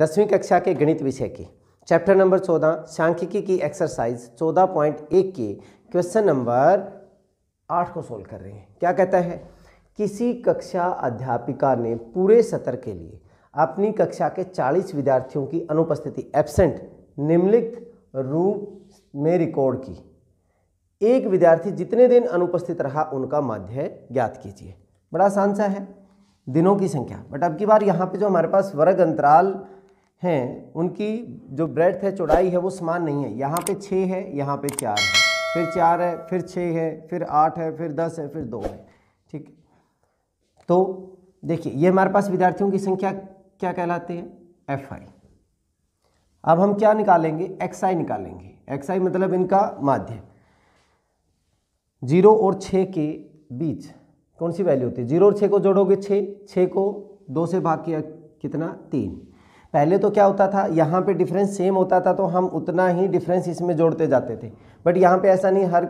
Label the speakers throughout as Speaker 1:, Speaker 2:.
Speaker 1: दसवीं कक्षा के गणित विषय की चैप्टर नंबर चौदह सांख्यिकी की एक्सरसाइज चौदह पॉइंट एक के क्वेश्चन नंबर आठ को सोल्व कर रहे हैं क्या कहता है किसी कक्षा अध्यापिका ने पूरे सत्र के लिए अपनी कक्षा के 40 विद्यार्थियों की अनुपस्थिति एब्सेंट निम्नलिखित रूप में रिकॉर्ड की एक विद्यार्थी जितने दिन अनुपस्थित रहा उनका माध्य ज्ञात कीजिए बड़ा आसान सा है दिनों की संख्या बट अब की बार यहाँ पे जो हमारे पास वर्ग अंतराल हैं उनकी जो ब्रेड है चौड़ाई है वो समान नहीं है यहाँ पे छः है यहाँ पे चार है फिर चार है फिर छः है फिर आठ है फिर दस है फिर दो है ठीक तो देखिए ये हमारे पास विद्यार्थियों की संख्या क्या कहलाते हैं एफ आई अब हम क्या निकालेंगे एक्स आई निकालेंगे एक्स आई मतलब इनका माध्य जीरो और छः के बीच कौन सी वैल्यू होती है जीरो और छः को जोड़ोगे छः छः को दो से भाग किया कितना तीन पहले तो क्या होता था यहाँ पे डिफरेंस सेम होता था तो हम उतना ही डिफरेंस इसमें जोड़ते जाते थे बट यहाँ पे ऐसा नहीं हर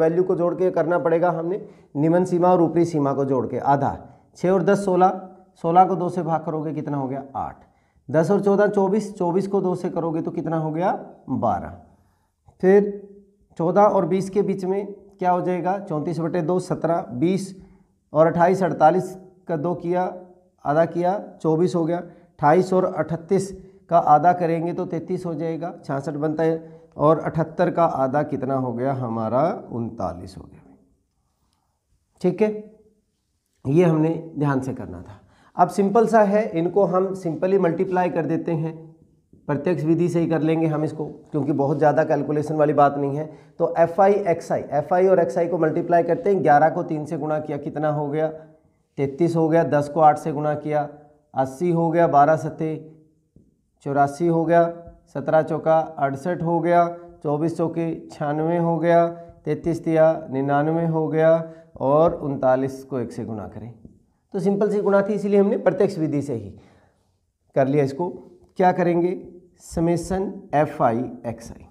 Speaker 1: वैल्यू को जोड़ के करना पड़ेगा हमने निम्न सीमा और ऊपरी सीमा को जोड़ के आधा छः और दस सोलह सोलह को दो से भाग करोगे कितना हो गया आठ दस और चौदह चौबीस चौबीस को दो से करोगे तो कितना हो गया बारह फिर चौदह और बीस के बीच में क्या हो जाएगा चौंतीस बटे दो सत्रह बीस और अट्ठाईस अड़तालीस का दो किया आधा किया चौबीस हो गया अट्ठाईस और अठतीस का आधा करेंगे तो तैंतीस हो जाएगा छियासठ बनता है और अठहत्तर का आधा कितना हो गया हमारा उनतालीस हो गया ठीक है ये हमने ध्यान से करना था अब सिंपल सा है इनको हम सिंपली मल्टीप्लाई कर देते हैं प्रत्यक्ष विधि से ही कर लेंगे हम इसको क्योंकि बहुत ज़्यादा कैलकुलेशन वाली बात नहीं है तो F I X I F I और एक्स आई को मल्टीप्लाई करते हैं ग्यारह को तीन से गुणा किया कितना हो गया तैंतीस हो गया दस को आठ से गुणा किया अस्सी हो गया बारह सत्ते चौरासी हो गया सत्रह चौका अड़सठ हो गया चौबीस चौके छियानवे हो गया तैतीस तिया निन्यानवे हो गया और उनतालीस को एक से गुना करें तो सिंपल सी गुना थी इसीलिए हमने प्रत्यक्ष विधि से ही कर लिया इसको क्या करेंगे summation F I X I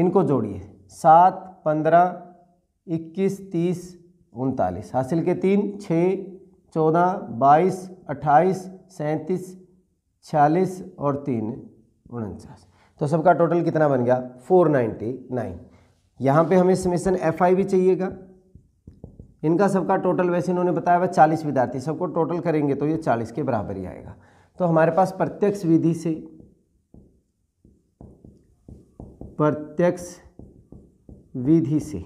Speaker 1: इनको जोड़िए सात पंद्रह इक्कीस तीस उनतालीस हासिल के तीन छः चौदह बाईस अट्ठाईस सैंतीस छियालीस और तीन उनचास तो सबका टोटल कितना बन गया फोर नाइन्टी नाइन यहाँ पर हमें समेसन एफ आई भी चाहिएगा इनका सबका टोटल वैसे इन्होंने बताया हुआ चालीस विद्यार्थी सबको टोटल करेंगे तो ये चालीस के बराबर ही आएगा तो हमारे पास प्रत्यक्ष विधि से प्रत्यक्ष विधि से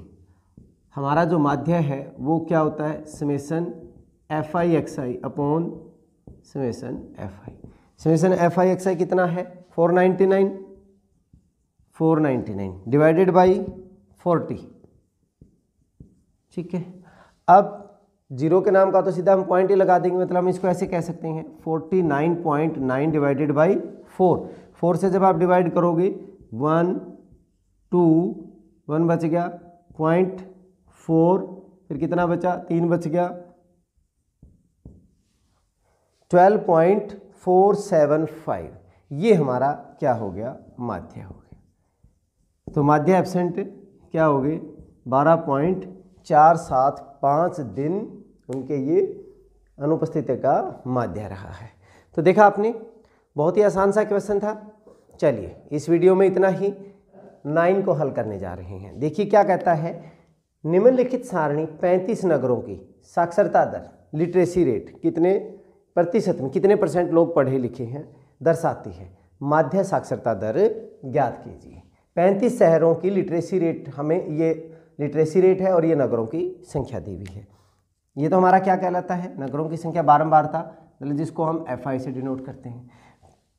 Speaker 1: हमारा जो माध्य है वो क्या होता है summation F I X I upon summation F I summation F I X I कितना है four ninety nine four ninety nine divided by forty ठीक है अब जीरो के नाम का तो सीधा हम पॉइंट ही लगा देंगे मतलब हम इसको ऐसे कह सकते हैं forty nine point nine divided by four four से जब आप डिवाइड करोगे वन टू वन बच गया पॉइंट फोर फिर कितना बचा तीन बच गया twelve point four seven five ये हमारा क्या हो गया माध्य हो गया तो माध्य एबसेंट क्या हो गए बारह पॉइंट चार सात पाँच दिन उनके ये अनुपस्थिति का माध्य रहा है तो देखा आपने बहुत ही आसान सा क्वेश्चन था चलिए इस वीडियो में इतना ही नाइन को हल करने जा रहे हैं देखिए क्या कहता है निम्नलिखित सारणी 35 नगरों की साक्षरता दर लिटरेसी रेट कितने प्रतिशत में कितने परसेंट लोग पढ़े लिखे हैं दर्शाती है माध्य साक्षरता दर ज्ञात कीजिए पैंतीस शहरों की लिटरेसी रेट हमें ये लिटरेसी रेट है और ये नगरों की संख्या दी हुई है ये तो हमारा क्या कहलाता है नगरों की संख्या बारम्बार था मतलब जिसको हम एफ आई से डिनोट करते हैं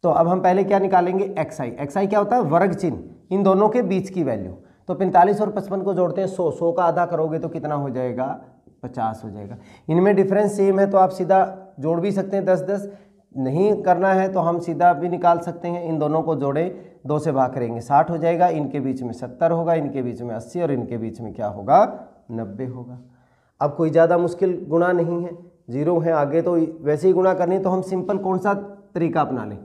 Speaker 1: तो अब हम पहले क्या निकालेंगे एक्स आई एक्स आई क्या होता है वर्ग चिन्ह इन दोनों के बीच की वैल्यू तो 45 और 55 को जोड़ते हैं 100 100 का आधा करोगे तो कितना हो जाएगा 50 हो जाएगा इनमें डिफरेंस सेम है तो आप सीधा जोड़ भी सकते हैं दस दस नहीं करना है तो हम सीधा भी निकाल सकते हैं इन दोनों को जोड़ें दो से भाग करेंगे साठ हो जाएगा इनके बीच में सत्तर होगा इनके बीच में अस्सी और इनके बीच में क्या होगा नब्बे होगा अब कोई ज़्यादा मुश्किल गुणा नहीं है जीरो है आगे तो वैसे ही गुणा करनी तो हम सिंपल कौन सा तरीका अपना लें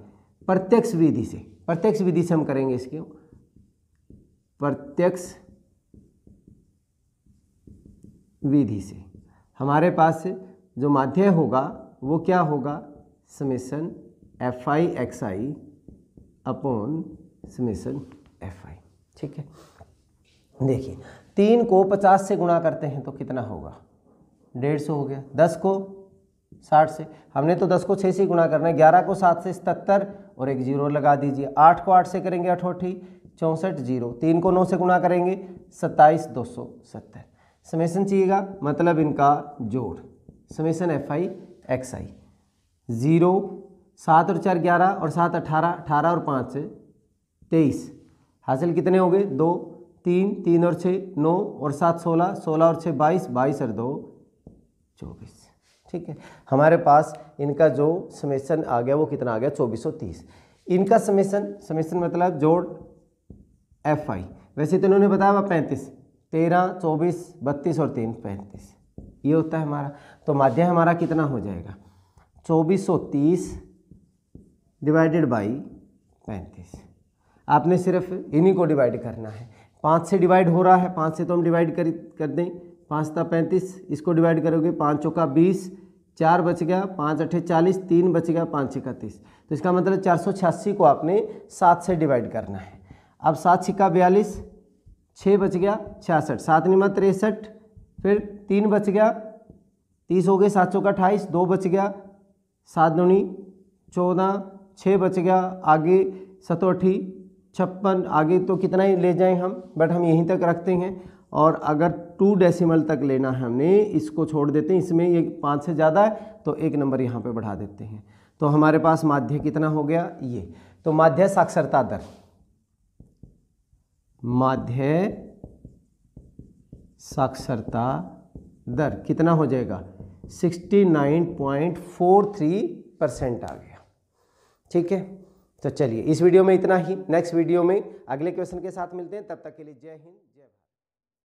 Speaker 1: प्रत्यक्ष विधि से प्रत्यक्ष विधि से हम करेंगे इसके प्रत्यक्ष विधि से हमारे पास जो माध्य होगा वो क्या होगा summation F I X I upon summation F I ठीक है देखिए तीन को पचास से गुणा करते हैं तो कितना होगा डेढ़ सौ हो गया दस को साठ से हमने तो दस को छः से गुणा करना है ग्यारह को सात से सतहत्तर और एक जीरो लगा दीजिए आठ को आठ से करेंगे अठोठी चौंसठ जीरो तीन को नौ से गुणा करेंगे सत्ताईस दो सौ सत्तर समेसन चाहिएगा मतलब इनका जोड़ summation F I X I zero सात और चार ग्यारह और सात अठारह अठारह और पाँच तेईस हासिल कितने हो गए दो तीन तीन और छः नौ और सात सोलह सोलह और छः बाईस बाईस और दो चौबीस ठीक है हमारे पास इनका जो समेसन आ गया वो कितना आ गया चौबीस सौ तीस इनका समेसन समेसन मतलब जोड़ एफ आई वैसे तो इन्होंने बताया हुआ पैंतीस तेरह चौबीस बत्तीस और तीन पैंतीस ये होता है हमारा तो माध्य हमारा कितना हो जाएगा चौबीस सौ तीस डिवाइडेड बाई पैंतीस आपने सिर्फ इन्हीं को डिवाइड करना है पाँच से डिवाइड हो रहा है पाँच से तो हम डिवाइड कर कर दें पाँच था पैंतीस इसको डिवाइड करोगे पाँच चौका बीस चार बच गया पाँच अट्ठे चालीस तीन बच गया पाँच छिका तीस तो इसका मतलब चार सौ छियासी को आपने सात से डिवाइड करना है अब सात छिक्का बयालीस छः बच गया छियासठ सात निमा तिरसठ फिर तीन बच गया तीस हो गए सात सौ का अट्ठाईस दो बच गया सात दूनी चौदह छः बच गया आगे सतौठी छप्पन आगे तो कितना ही ले जाएं हम बट हम यहीं तक रखते हैं और अगर टू डेसिमल तक लेना है हमने इसको छोड़ देते हैं इसमें ये पाँच से ज़्यादा है तो एक नंबर यहाँ पे बढ़ा देते हैं तो हमारे पास माध्य कितना हो गया ये तो माध्य साक्षरता दर माध्य साक्षरता दर कितना हो जाएगा 69.43 परसेंट आ गया ठीक है तो चलिए इस वीडियो में इतना ही नेक्स्ट वीडियो में अगले क्वेश्चन के साथ मिलते हैं तब तक के लिए जय हिंद